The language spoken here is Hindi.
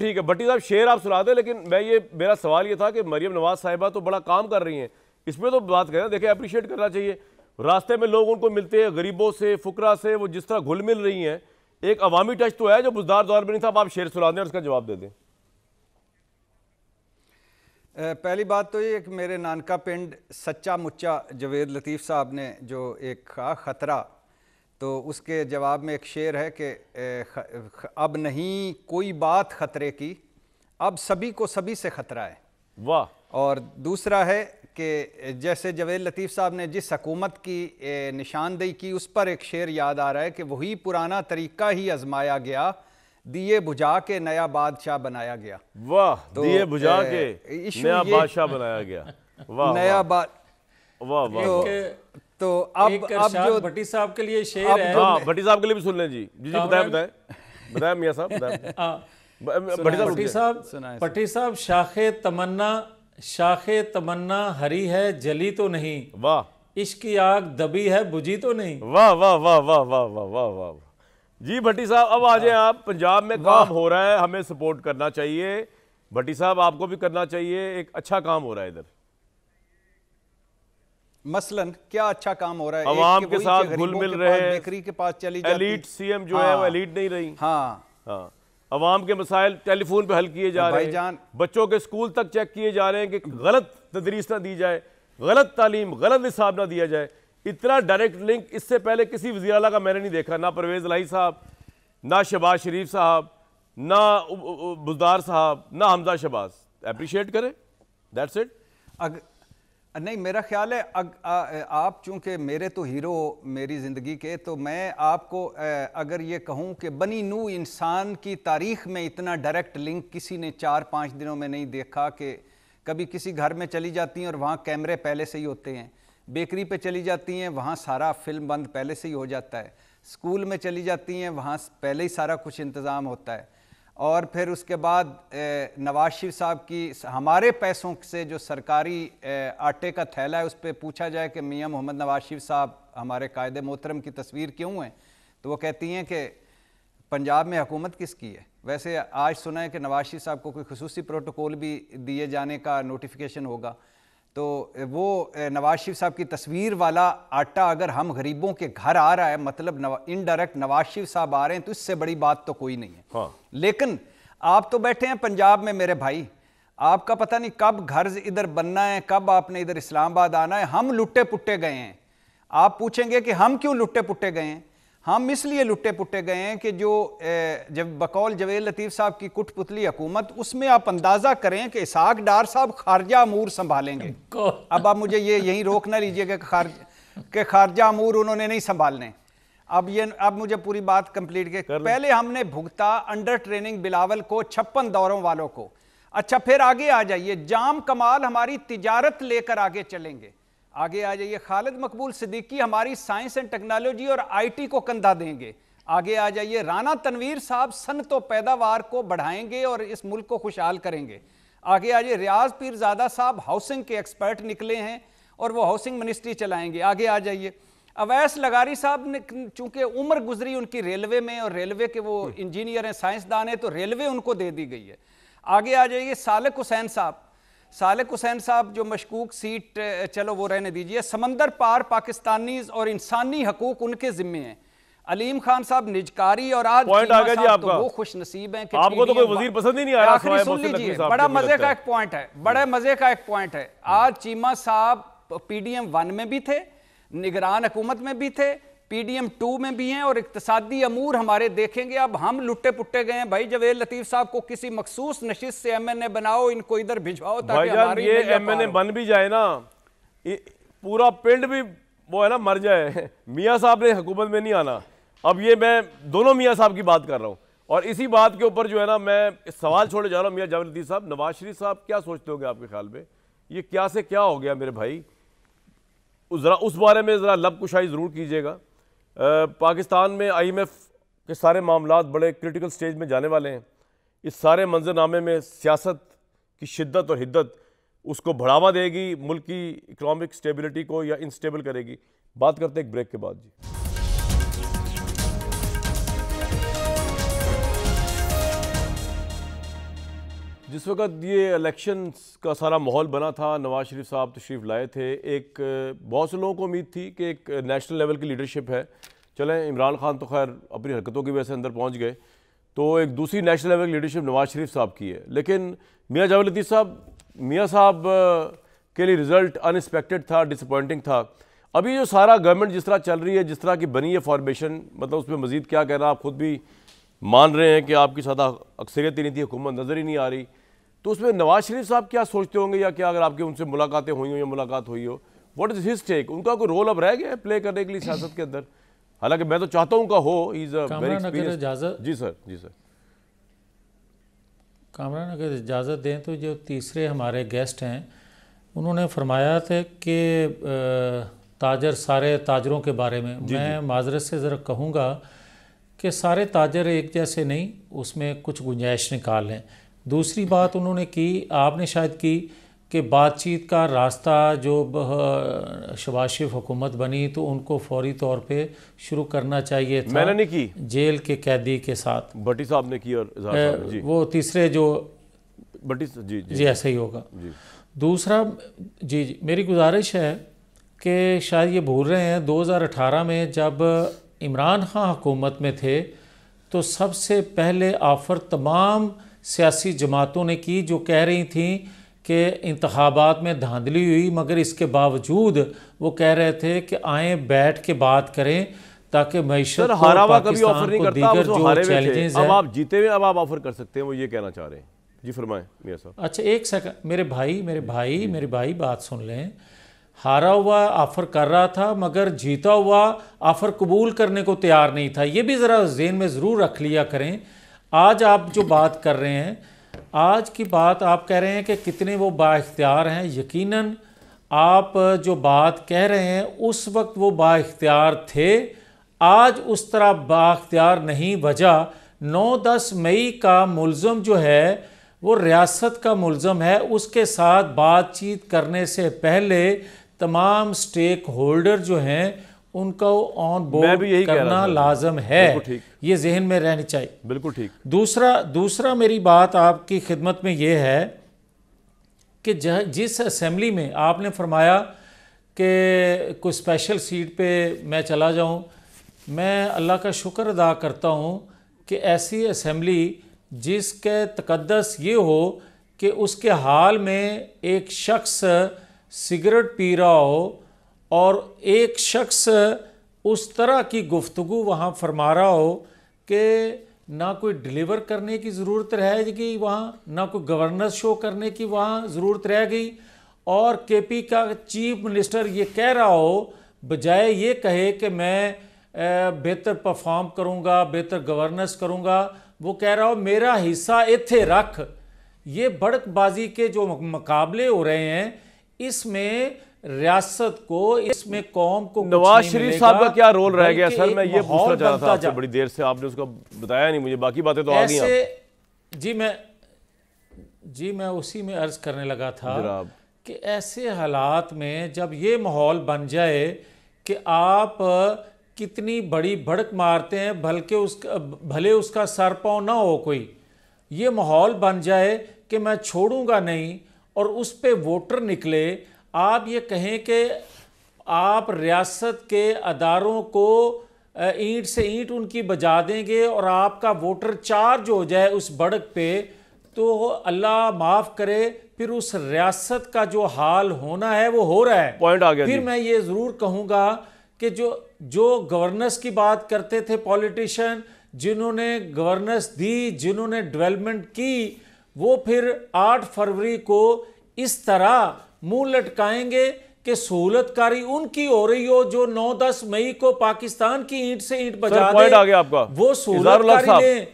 ठीक है भट्टी साहब शेर आप सुना दें लेकिन मैं ये मेरा सवाल ये था कि मरियम नवाज साहिबा तो बड़ा काम कर रही हैं इसमें तो बात करें देखिए अप्रिशिएट करना चाहिए रास्ते में लोग उनको मिलते हैं गरीबों से फुकरा से वो जिस तरह घुल मिल रही हैं एक अवामी टच तो है जो बुजदार दौर में नहीं था आप शेर सुना दें और उसका जवाब दे दें पहली बात तो ये मेरे नानका पिंड सच्चा मुच्चा जवेद लतीफ़ साहब ने जो एक ख़तरा तो उसके जवाब में एक शेर है कि अब नहीं कोई बात खतरे की अब सभी को सभी से खतरा है वाह और दूसरा है कि जैसे जवेद लतीफ़ साहब ने जिस हकूमत की निशानदेही की उस पर एक शेर याद आ रहा है कि वही पुराना तरीका ही आजमाया गया दिए बुझा के नया बादशाह बनाया गया वाह तो दिए बुझा के नया बादशाह बनाया गया वाह नया बाद वाह वाह तो तो अब अब जो भट्टी साहब के लिए शेर है हाँ भट्टी साहब के लिए भी सुन लें जी जी जी बताएं बताएं बताएं मियां हाँ। साहब भट्टी साहब भट्टी साहब भट्टी साहब शाख तमन्ना शाखे तमन्ना हरी है जली तो नहीं वाह इश्क की आग दबी है बुझी तो नहीं वाह वाह वाह वाह वाह वाह वाह वाह जी भट्टी साहब अब आ जाए आप पंजाब में काम हो रहा है हमें सपोर्ट करना चाहिए भट्टी साहब आपको भी करना चाहिए एक अच्छा काम हो रहा है इधर मसलन क्या अच्छा काम हो रहा है आवाम के, के साथ घुल मिल रहे बेकरी के पास चली एलीट सीएम जो हाँ, है वो एलीट हाँ। नहीं रही हाँ हाँ आवाम के मसाइल टेलीफोन पे हल किए जा रहे हैं बच्चों के स्कूल तक चेक किए जा रहे हैं कि गलत तदरीस ना दी जाए गलत तालीम गलत हिसाब ना दिया जाए इतना डायरेक्ट लिंक इससे पहले किसी वजी अला का मैंने नहीं देखा ना परवेज लाई साहब ना शहबाज शरीफ साहब ना बुजदार साहब ना हमजा शहबाज अप्रिशिएट करें दैट्स इट अगर नहीं मेरा ख्याल है अग, आ, आप चूंकि मेरे तो हीरो मेरी ज़िंदगी के तो मैं आपको अगर ये कहूँ कि बनी नू इंसान की तारीख में इतना डायरेक्ट लिंक किसी ने चार पाँच दिनों में नहीं देखा कि कभी किसी घर में चली जाती हैं और वहाँ कैमरे पहले से ही होते हैं बेकरी पे चली जाती हैं वहाँ सारा फिल्म बंद पहले से ही हो जाता है स्कूल में चली जाती हैं वहाँ पहले ही सारा कुछ इंतज़ाम होता है और फिर उसके बाद नवाज शरीफ साहब की हमारे पैसों से जो सरकारी आटे का थैला है उस पर पूछा जाए कि मियाँ मोहम्मद नवाज शरीफ साहब हमारे कायद मोहतरम की तस्वीर क्यों हैं तो वो कहती हैं कि पंजाब में हुकूमत किसकी है वैसे आज सुना है कि नवाज शरीफ साहब को कोई खसूसी प्रोटोकॉल भी दिए जाने का नोटिफिकेशन होगा तो वो नवाज शरीफ साहब की तस्वीर वाला आटा अगर हम गरीबों के घर आ रहा है मतलब नवा, इनडायरेक्ट नवाज शरीफ साहब आ रहे हैं तो इससे बड़ी बात तो कोई नहीं है हाँ। लेकिन आप तो बैठे हैं पंजाब में मेरे भाई आपका पता नहीं कब घर इधर बनना है कब आपने इधर इस्लामाबाद आना है हम लुट्टे पुटे गए हैं आप पूछेंगे कि हम क्यों लुट्टे पुटे गए हैं हम इसलिए लुटे पुटे गए हैं कि जो जब बकौल जवेद लतीफ़ साहब की कुटपुतली हुकूमत उसमें आप अंदाज़ा करें कि इसहाक डार साहब खारजा अमूर संभालेंगे अब आप मुझे ये यहीं रोक ना लीजिएगा कि खार के खारजा अमूर उन्होंने नहीं संभालने अब ये अब मुझे पूरी बात कंप्लीट के पहले हमने भुगता अंडर ट्रेनिंग बिलावल को छप्पन दौरों वालों को अच्छा फिर आगे आ जाइए जाम कमाल हमारी तिजारत लेकर आगे चलेंगे आगे आ जाइए खालिद मकबूल सिद्दीकी हमारी साइंस एंड टेक्नोलॉजी और आईटी को कंधा देंगे आगे आ जाइए राना तनवीर साहब सनत तो पैदावार को बढ़ाएंगे और इस मुल्क को खुशहाल करेंगे आगे आ जाइए रियाज पीरजादा साहब हाउसिंग के एक्सपर्ट निकले हैं और वो हाउसिंग मिनिस्ट्री चलाएंगे आगे आ जाइए अवैस लगारी साहब ने चूंकि उम्र गुजरी उनकी रेलवे में और रेलवे के वो हम्म। इंजीनियर हैं साइंसदान हैं तो रेलवे उनको दे दी गई है आगे आ जाइए सालक हुसैन साहब सालिक हुसैन साहब जो मशकूक सीट चलो वो रहने दीजिए समंदर पार पाकिस्तानी और इंसानी हकूक उनके जिम्मे हैं अलीम खान साहब निजकारी और आज पॉइंट आ गया जी तो आपका तो वो खुश नसीब है कि आपको तो कोई वजीर पसंद ही नहीं आया आखिरी सुन लीजिए बड़ा मजे का एक पॉइंट है बड़े मजे का एक पॉइंट है आज चीमा साहब पीडीएम वन में भी थे निगरान हुकूमत में भी थे पीडीएम टू में भी हैं और इकतसादी अमूर हमारे देखेंगे अब हम लुटे पुटे गए हैं भाई जवेद लतीफ साहब को किसी मखसूस नशीत से ए बनाओ इनको इधर भिजवाओ ताकि हमारी ये बन भी जाए ना पूरा पिंड भी वो है ना मर जाए मियाँ साहब ने हुकूमत में नहीं आना अब ये मैं दोनों मियाँ साहब की बात कर रहा हूँ और इसी बात के ऊपर जो है ना मैं सवाल छोड़े जा रहा हूँ मियाँ जावेद लतीफ़ साहब नवाज शरीफ साहब क्या सोचते होंगे आपके ख्याल में ये क्या से क्या हो गया मेरे भाई ज़रा उस बारे में ज़रा लब कुशाई ज़रूर कीजिएगा पाकिस्तान में एफ़ के सारे मामला बड़े क्रिटिकल स्टेज में जाने वाले हैं इस सारे मंजरनामे में सियासत की शिद्दत और हिद्दत उसको बढ़ावा देगी मुल्क की इकनॉमिक स्टेबिलिटी को या इंस्टेबल करेगी बात करते हैं एक ब्रेक के बाद जी जिस वक्त ये इलेक्शन का सारा माहौल बना था नवाज शरीफ साहब तशरीफ लाए थे एक बहुत से लोगों को उम्मीद थी कि एक नेशनल लेवल की लीडरशिप है चलें इमरान खान तो खैर अपनी हरकतों की वजह से अंदर पहुंच गए तो एक दूसरी नेशनल लेवल की लीडरशिप नवाज शरीफ साहब की है लेकिन मियाँ जावल लतीफ़ साहब मियाँ साहब के लिए रिज़ल्ट अनएक्सपेक्टेड था डिसअपॉइंटिंग था अभी जो सारा गवर्नमेंट जिस तरह चल रही है जिस तरह की बनी है फॉर्मेशन मतलब उसमें मज़ीद क्या कहना आप खुद भी मान रहे हैं कि आपकी सदा अक्सरियत ही नहीं थी हुकूमत नज़र ही नहीं आ रही तो उसमें नवाज शरीफ साहब क्या सोचते होंगे या क्या अगर आपकी उनसे मुलाकातें हुई हो या मुलाकात हुई हो वट इज़ हिज टेक उनका कोई रोल अब रह गया है प्ले करने के लिए सियासत के अंदर हालांकि मैं तो चाहता हूँ उनका हो इज़ इजाज़त जी सर जी सर कामरान अगर इजाज़त दें तो जो तीसरे हमारे गेस्ट हैं उन्होंने फरमाया था कि ताजर सारे ताजरों के बारे में जी, मैं माजरत से ज़रा कहूँगा कि सारे ताजर एक जैसे नहीं उसमें कुछ गुंजाइश निकाल लें दूसरी बात उन्होंने की आपने शायद की कि बातचीत का रास्ता जो शबाशिफ हुकूमत बनी तो उनको फौरी तौर पे शुरू करना चाहिए था मैंने नहीं की जेल के कैदी के साथ भट्टी साहब ने की और ए, जी। वो तीसरे जो भट्टी जी जी, जी ऐसा ही होगा जी। दूसरा जी जी मेरी गुजारिश है कि शायद ये भूल रहे हैं 2018 में जब इमरान खान हुकूमत में थे तो सबसे पहले आफर तमाम सियासी जमातों ने की जो कह रही थी कि इंतबात में धांधली हुई मगर इसके बावजूद वो कह रहे थे कि आए बैठ के बात करें ताकि मैशत कभी ऑफर नहीं करता तो जो चैलेंजेस अब आप जीते हुए अब आप ऑफर कर सकते हैं वो ये कहना चाह रहे हैं जी फरमाएं साहब अच्छा एक सेकंड मेरे भाई मेरे भाई मेरे भाई बात सुन लें हारा हुआ ऑफर कर रहा था मगर जीता हुआ ऑफर कबूल करने को तैयार नहीं था ये भी ज़रा जेन में ज़रूर रख लिया करें आज आप जो बात कर रहे हैं आज की बात आप कह रहे हैं कि कितने वो बाख्तियार हैं यकीनन आप जो बात कह रहे हैं उस वक्त वो बाख्तियार थे आज उस तरह बाख्तियार नहीं बजा 9-10 मई का मुलम जो है वो रियासत का मुलम है उसके साथ बातचीत करने से पहले तमाम स्टेक होल्डर जो हैं उनको ऑन बोर्ड करना लाजम है ये जहन में रहनी चाहिए बिल्कुल ठीक दूसरा दूसरा मेरी बात आपकी खिदमत में ये है कि जिस असम्बली में आपने फरमाया कि कोई स्पेशल सीट पे मैं चला जाऊं मैं अल्लाह का शुक्र अदा करता हूं कि ऐसी असम्बली जिसके तकदस ये हो कि उसके हाल में एक शख्स सिगरेट पी रहा हो और एक शख्स उस तरह की गुफ्तु वहाँ फरमा रहा हो कि ना कोई डिलीवर करने की ज़रूरत रह गई वहाँ ना कोई गवर्नर शो करने की वहाँ ज़रूरत रह गई और केपी का चीफ मिनिस्टर ये कह रहा हो बजाय ये कहे कि मैं बेहतर परफॉर्म करूँगा बेहतर गवर्नेंस करूँगा वो कह रहा हो मेरा हिस्सा इतने रख ये भड़कबाजी के जो मुकाबले हो रहे हैं इसमें रियासत को इसमें कौम को नवाज शरीफ साहब का क्या रोल रह गया सर मैं ये पूछना चाह रहा था आपसे बड़ी देर से आपने उसको बताया नहीं मुझे बाकी बातें तो आ गई हैं जी मैं जी मैं उसी में अर्ज करने लगा था कि ऐसे हालात में जब ये माहौल बन जाए कि आप कितनी बड़ी भड़क मारते हैं भलके उसका भले उसका सर पाँव ना हो कोई ये माहौल बन जाए कि मैं छोड़ूंगा नहीं और उस पर वोटर निकले आप ये कहें कि आप रियासत के अदारों को ईंट से ईंट उनकी बजा देंगे और आपका वोटर चार्ज हो जाए उस बढ़क पे तो अल्लाह माफ़ करे फिर उस रियासत का जो हाल होना है वो हो रहा है पॉइंट आ गया फिर मैं ये ज़रूर कहूँगा कि जो जो गवर्नेंस की बात करते थे पॉलिटिशियन जिन्होंने गवर्नेंस दी जिन्होंने डेवलपमेंट की वो फिर 8 फरवरी को इस तरह मुंह लटकाएंगे कि सहूलतकारी उनकी हो रही हो जो 9-10 मई को पाकिस्तान की ईंट से ईंट बजा दे, आ गया आपका वो सहूलत